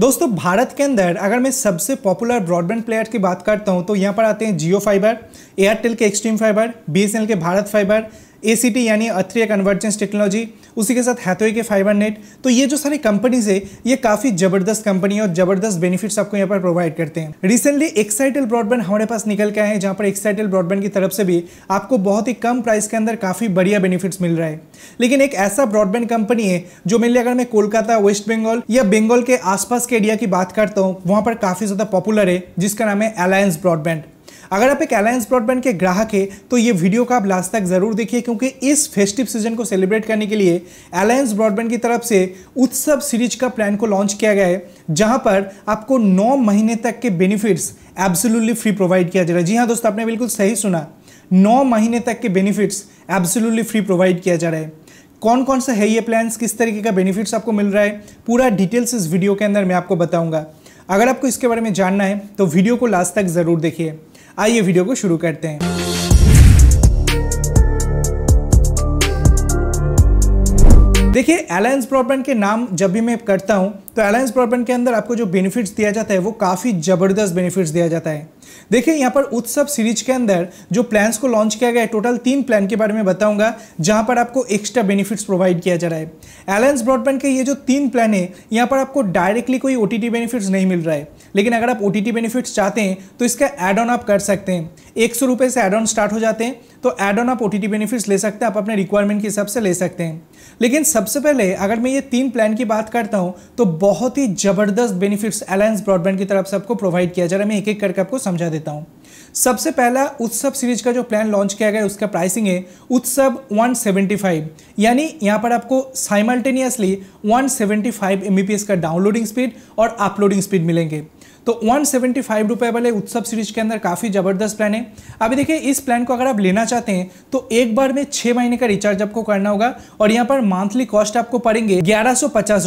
दोस्तों भारत के अंदर अगर मैं सबसे पॉपुलर ब्रॉडबैंड प्लेयर की बात करता हूँ तो यहाँ पर आते हैं जियो फाइबर एयरटेल के एक्सट्रीम फाइबर बी के भारत फाइबर ए यानी अथ्रिया कन्वर्जेंस टेक्नोलॉजी उसी के साथ हैथोई के फाइबर नेट तो ये जो सारी कंपनीज है ये काफ़ी ज़बरदस्त कंपनी और ज़बरदस्त बेनिफिट्स आपको यहाँ पर प्रोवाइड करते हैं रिसेंटली एक्साइटल ब्रॉडबैंड हमारे पास निकल के आए हैं जहाँ पर एक्साइटल ब्रॉडबैंड की तरफ से भी आपको बहुत ही कम प्राइस के अंदर काफ़ी बढ़िया बेनिफिट्स मिल रहा है लेकिन एक ऐसा ब्रॉडबैंड कंपनी है जो मेनली अगर मैं कोलकाता वेस्ट बंगाल या बंगाल के आसपास के एरिया की बात करता हूँ वहाँ पर काफ़ी ज़्यादा पॉपुलर है जिसका नाम है अलायंस ब्रॉडबैंड अगर आप एक अलायंस ब्रॉडबैंड के ग्राहक है तो ये वीडियो का आप लास्ट तक ज़रूर देखिए क्योंकि इस फेस्टिव सीजन को सेलिब्रेट करने के लिए अलायंस ब्रॉडबैंड की तरफ से उत्सव सीरीज का प्लान को लॉन्च किया गया है जहां पर आपको नौ महीने तक के बेनिफिट्स एब्सोल्युटली फ्री प्रोवाइड किया जा रहा है जी हाँ दोस्तों आपने बिल्कुल सही सुना नौ महीने तक के बेनिफिट्स एब्सोल्युटली फ्री प्रोवाइड किया जा रहा है कौन कौन सा है ये प्लान्स किस तरीके का बेनिफिट्स आपको मिल रहा है पूरा डिटेल्स इस वीडियो के अंदर मैं आपको बताऊंगा अगर आपको इसके बारे में जानना है तो वीडियो को लास्ट तक ज़रूर देखिए आइए वीडियो को शुरू करते हैं देखिए अलायंस ब्रॉडबैंड के नाम जब भी मैं करता हूं तो अलायंस ब्रॉडबैंड के अंदर आपको जो बेनिफिट्स दिया जाता है वो काफ़ी ज़बरदस्त बेनिफिट्स दिया जाता है देखिए यहां पर उत्सव सीरीज के अंदर जो प्लान्स को लॉन्च किया गया है टोटल तीन प्लान के बारे में बताऊंगा जहां पर आपको एक्स्ट्रा बेनिफिट्स प्रोवाइड किया जा रहा है अलायंस ब्रॉडबैंड के ये जो तीन प्लान है यहां पर आपको डायरेक्टली कोई ओटीटी बेनिफिट्स नहीं मिल रहा है लेकिन अगर आप ओ बेनिफिट्स चाहते हैं तो इसका एड ऑन आप कर सकते हैं एक सौ से एड ऑन स्टार्ट हो जाते हैं तो एड ऑन आप ओ बेनिफिट्स ले सकते हैं आप अपने रिक्वायरमेंट के हिसाब से ले सकते हैं लेकिन सबसे पहले अगर मैं ये तीन प्लान की बात करता हूँ तो बहुत ही ज़बरदस्त बेनिफिट्स अलायंस ब्रॉडबैंड की तरफ से आपको प्रोवाइड किया जा रहा है मैं एक एक करके आपको समझा देता हूँ सबसे पहला उत्सव सीरीज का जो प्लान लॉन्च किया गया उसका प्राइसिंग है उत्सव 175 यानी यहां पर आपको साइमल्टेनियसली 175 एमबीपीएस का डाउनलोडिंग स्पीड और अपलोडिंग स्पीड मिलेंगे तो वन सेवेंटी फाइव रुपए वाले उत्सव सीरीज के अंदर काफ़ी ज़बरदस्त प्लान है अभी देखिए इस प्लान को अगर आप लेना चाहते हैं तो एक बार में छह महीने का रिचार्ज आपको करना होगा और यहाँ पर मंथली कॉस्ट आपको पड़ेंगे ग्यारह सौ पचास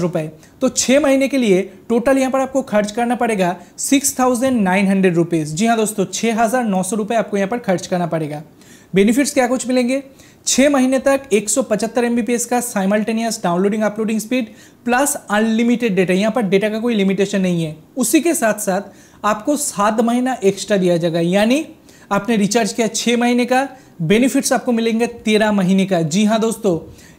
तो छह महीने के लिए टोटल यहाँ पर आपको खर्च करना पड़ेगा six thousand nine hundred rupees जी हाँ दोस्तों छह हज़ार नौ सौ रुपए आपको यहाँ पर खर्च करना पड़ेगा बेनिफिट्स क्या कुछ मिलेंगे छः महीने तक 175 सौ का simultaneous downloading uploading speed plus unlimited data यहाँ पर डेटा का कोई लिमिटेशन नहीं है उसी के साथ साथ आपको सात महीना एक्स्ट्रा दिया जाएगा यानी आपने रिचार्ज किया छः महीने का बेनिफिट्स आपको मिलेंगे तेरह महीने का जी हाँ दोस्तों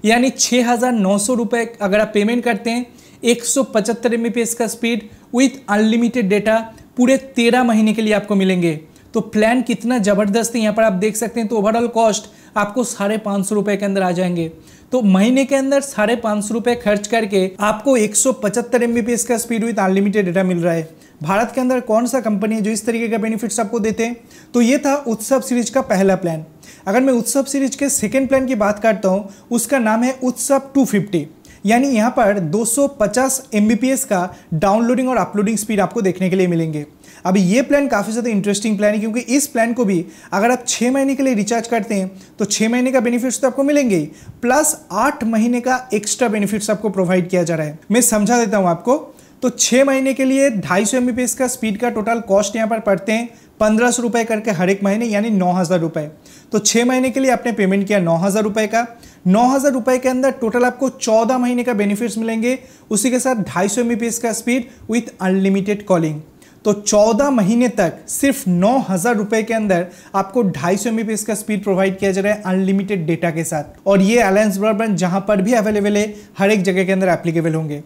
यानी छः हज़ार नौ सौ रुपये अगर आप पेमेंट करते हैं एक सौ पचहत्तर एम का स्पीड विथ अनलिमिटेड डेटा पूरे तेरह महीने के लिए आपको मिलेंगे तो प्लान कितना ज़बरदस्त है यहाँ पर आप देख सकते हैं तो ओवरऑल कॉस्ट आपको साढ़े पाँच सौ रुपये के अंदर आ जाएंगे तो महीने के अंदर साढ़े पाँच सौ रुपये खर्च करके आपको एक सौ पचहत्तर एम का स्पीड विथ अनलिमिटेड डेटा मिल रहा है भारत के अंदर कौन सा कंपनी है जो इस तरीके का बेनिफिट्स आपको देते हैं तो ये था उत्सव सीरीज का पहला प्लान अगर मैं उत्सव सीरीज के सेकेंड प्लान की बात करता हूँ उसका नाम है उत्सव टू फिफ्टी यानी यहाँ पर 250 Mbps का डाउनलोडिंग और अपलोडिंग स्पीड आपको देखने के लिए मिलेंगे अभी ये प्लान काफ़ी ज़्यादा इंटरेस्टिंग प्लान है क्योंकि इस प्लान को भी अगर आप छः महीने के लिए रिचार्ज करते हैं तो छः महीने का बेनिफिट्स तो आपको मिलेंगे प्लस आठ महीने का एक्स्ट्रा बेनिफिट्स आपको प्रोवाइड किया जा रहा है मैं समझा देता हूँ आपको तो छः महीने के लिए ढाई सौ का स्पीड का टोटल कॉस्ट यहाँ पर पड़ते हैं पंद्रह सौ रुपये करके हर एक महीने यानी नौ हज़ार रुपये तो छः महीने के लिए आपने पेमेंट किया नौ हज़ार रुपये का नौ हज़ार रुपये के अंदर टोटल आपको चौदह महीने का बेनिफिट्स मिलेंगे उसी के साथ ढाई सौ का स्पीड विथ अनलिमिटेड कॉलिंग तो 14 महीने तक सिर्फ नौ हज़ार रुपये के अंदर आपको ढाई सौ का स्पीड प्रोवाइड किया जा रहा है अनलिमिटेड डेटा के साथ और ये अलायंस ब्रॉडबैंड जहाँ पर भी अवेलेबल है हर एक जगह के अंदर एप्लीकेबल होंगे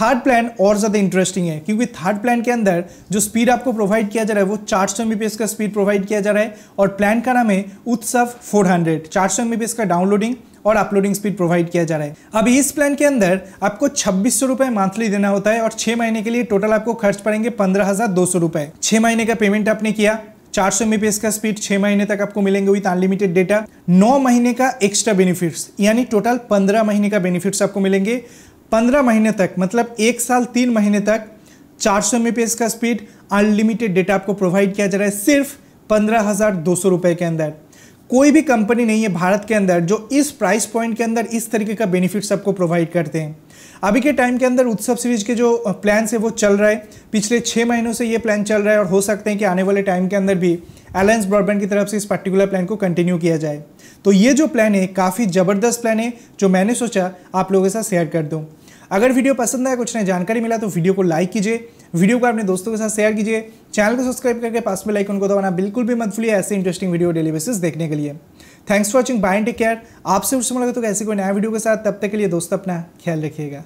थर्ड प्लान और ज़्यादा इंटरेस्टिंग है क्योंकि थर्ड प्लान के अंदर जो स्पीड आपको प्रोवाइड किया जा रहा है वो चार सौ का स्पीड प्रोवाइड किया जा रहा है और प्लान का नाम है उत्सव 400 400 एमबीपीएस का डाउनलोडिंग और अपलोडिंग स्पीड प्रोवाइड किया जा रहा है अब इस प्लान के अंदर आपको छब्बीस सौ मंथली देना होता है और छह महीने के लिए टोटल आपको खर्च पड़ेंगे पंद्रह हज़ार दो सौ रुपये छः महीने का पेमेंट आपने किया चार सौ एमबीपीएस का स्पीड छह महीने तक आपको मिलेंगे विथ अनलिमिटेड डेटा नौ महीने का एक्स्ट्रा बेनिफिट्स यानी टोटल पंद्रह महीने का बेनिफिट्स आपको मिलेंगे पंद्रह महीने तक मतलब एक साल तीन महीने तक चार सौ एमबीपीएस का स्पीड अनलिमिटेड डेटा आपको प्रोवाइड किया जा रहा है सिर्फ पंद्रह हज़ार दो सौ रुपये के अंदर कोई भी कंपनी नहीं है भारत के अंदर जो इस प्राइस पॉइंट के अंदर इस तरीके का बेनिफिट सबको प्रोवाइड करते हैं अभी के टाइम के अंदर उत्सव सीरीज के जो प्लान है वो चल रहा है पिछले छः महीनों से ये प्लान चल रहा है और हो सकते हैं कि आने वाले टाइम के अंदर भी अलायंस ब्रॉडबैंड की तरफ से इस पर्टिकुलर प्लान को कंटिन्यू किया जाए तो ये जो प्लान है काफ़ी ज़बरदस्त प्लान है जो मैंने सोचा आप लोगों के साथ शेयर कर दूँ अगर वीडियो पसंद आया कुछ नहीं जानकारी मिला तो वीडियो को लाइक कीजिए वीडियो को अपने दोस्तों के साथ शेयर कीजिए चैनल को सब्सक्राइब करके पास में लाइक उनको दबाना बिल्कुल भी मत भूलिए ऐसे इंटरेस्टिंग वीडियो डेली बेसिस देखने के लिए thanks for watching bye and take care आपसे उस समय लगे तो ऐसे कोई नया वीडियो के साथ तब तक के लिए दोस्तों अपना ख्याल रखिएगा